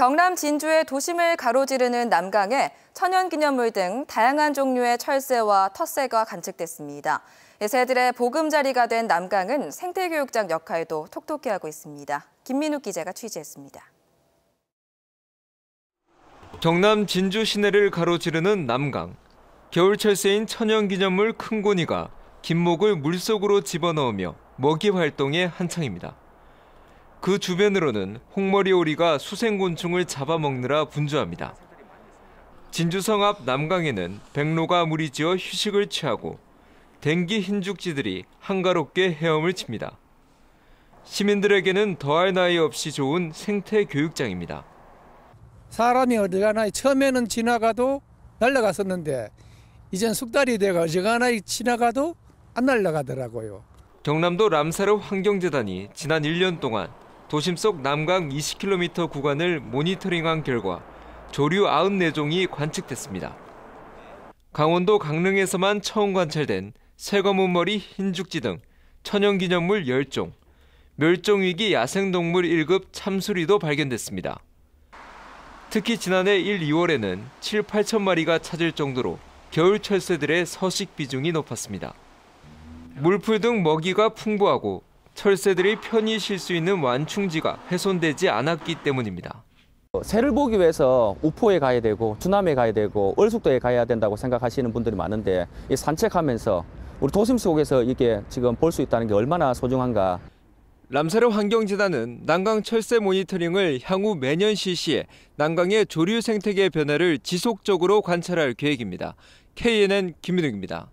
경남 진주의 도심을 가로지르는 남강에 천연기념물 등 다양한 종류의 철새와 텃새가 관측됐습니다. 새들의 보금자리가 된 남강은 생태교육장 역할도 톡톡히 하고 있습니다. 김민욱 기자가 취재했습니다. 경남 진주 시내를 가로지르는 남강. 겨울 철새인 천연기념물 큰고니가 김목을 물속으로 집어넣으며 먹이 활동에 한창입니다. 그 주변으로는 홍머리 오리가 수생곤충을 잡아먹느라 분주합니다. 진주성 앞 남강에는 백로가 무리지어 휴식을 취하고 댕기 흰죽지들이 한가롭게 헤엄을 칩니다. 시민들에게는 더할 나위 없이 좋은 생태 교육장입니다. 사람이 어디가나 처음에는 지나가도 날라갔었는데 이젠 숙달이 돼가 어지간하 지나가도 안날라가더라고요 경남도 람사르 환경재단이 지난 1년 동안 도심 속 남강 20km 구간을 모니터링한 결과 조류 94종이 관측됐습니다. 강원도 강릉에서만 처음 관찰된 새거문머리 흰죽지 등 천연기념물 10종, 멸종위기 야생동물 1급 참수리도 발견됐습니다. 특히 지난해 1, 2월에는 7, 8천 마리가 찾을 정도로 겨울 철새들의 서식 비중이 높았습니다. 물풀 등 먹이가 풍부하고 철새들이 편히 쉴 수 있는 완충지가 훼손되지 않았기 때문입니다. 새를 보기 위해서 우포에 가야 되고 주남에 가야 되고 얼숙도에 가야 된다고 생각하시는 분들이 많은데 산책하면서 우리 도심 속에서 이게 지금 볼 수 있다는 게 얼마나 소중한가. 람사르 환경재단은 난강 철새 모니터링을 향후 매년 실시해 난강의 조류 생태계 변화를 지속적으로 관찰할 계획입니다. KNN 김민욱입니다.